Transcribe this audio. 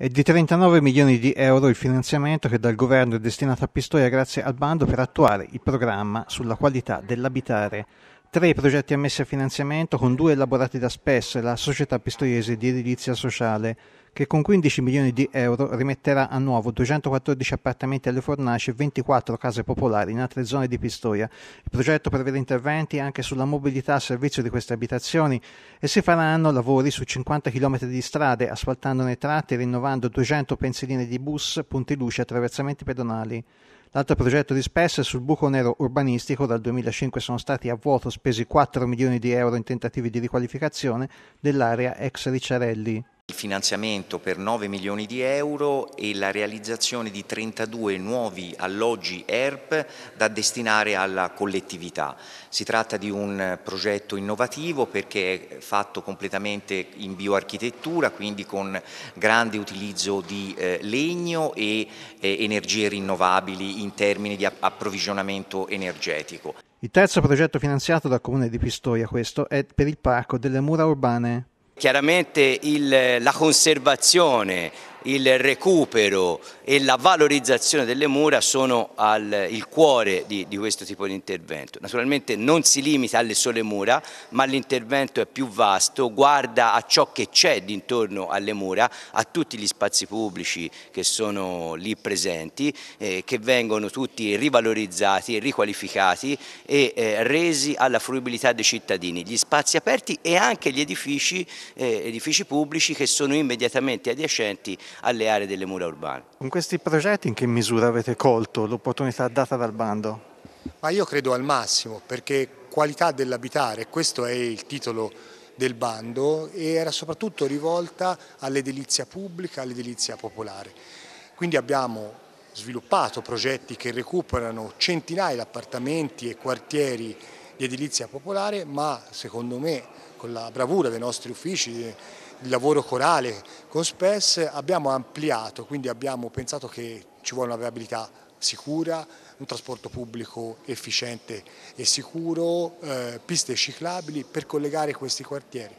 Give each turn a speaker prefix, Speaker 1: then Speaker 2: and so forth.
Speaker 1: È di 39 milioni di euro il finanziamento che dal governo è destinato a Pistoia grazie al bando per attuare il programma sulla qualità dell'abitare tre i progetti ammessi a finanziamento con due elaborati da SPES, la società pistoiese di edilizia sociale, che con 15 milioni di euro rimetterà a nuovo 214 appartamenti alle fornaci e 24 case popolari in altre zone di Pistoia. Il progetto prevede interventi anche sulla mobilità a servizio di queste abitazioni e si faranno lavori su 50 km di strade, asfaltandone tratti e rinnovando 200 pensiline di bus, punti luce e attraversamenti pedonali. L'altro progetto di Spess è sul buco nero urbanistico, dal 2005 sono stati a vuoto spesi 4 milioni di euro in tentativi di riqualificazione dell'area ex Ricciarelli
Speaker 2: finanziamento per 9 milioni di euro e la realizzazione di 32 nuovi alloggi ERP da destinare alla collettività. Si tratta di un progetto innovativo perché è fatto completamente in bioarchitettura, quindi con grande utilizzo di eh, legno e eh, energie rinnovabili in termini di approvvigionamento energetico.
Speaker 1: Il terzo progetto finanziato dal comune di Pistoia questo è per il parco delle mura urbane
Speaker 3: Chiaramente il, la conservazione il recupero e la valorizzazione delle mura sono al, il cuore di, di, questo tipo di intervento. Naturalmente non si limita alle sole mura, ma l'intervento è più vasto, guarda a ciò che c'è dintorno alle mura, a tutti gli spazi pubblici che sono lì presenti, eh, che vengono tutti rivalorizzati, riqualificati e eh, resi alla fruibilità dei cittadini, gli spazi aperti e anche gli edifici, eh, edifici pubblici che sono immediatamente adiacenti alle aree delle mura urbane.
Speaker 1: Con questi progetti in che misura avete colto l'opportunità data dal bando?
Speaker 4: Ma io credo al massimo, perché qualità dell'abitare, questo è il titolo del bando, e era soprattutto rivolta all'edilizia pubblica, all'edilizia popolare. Quindi abbiamo sviluppato progetti che recuperano centinaia di appartamenti e quartieri di edilizia popolare, ma secondo me con la bravura dei nostri uffici, il lavoro corale con SPES abbiamo ampliato, quindi abbiamo pensato che ci vuole una viabilità sicura, un trasporto pubblico efficiente e sicuro, eh, piste ciclabili per collegare questi quartieri.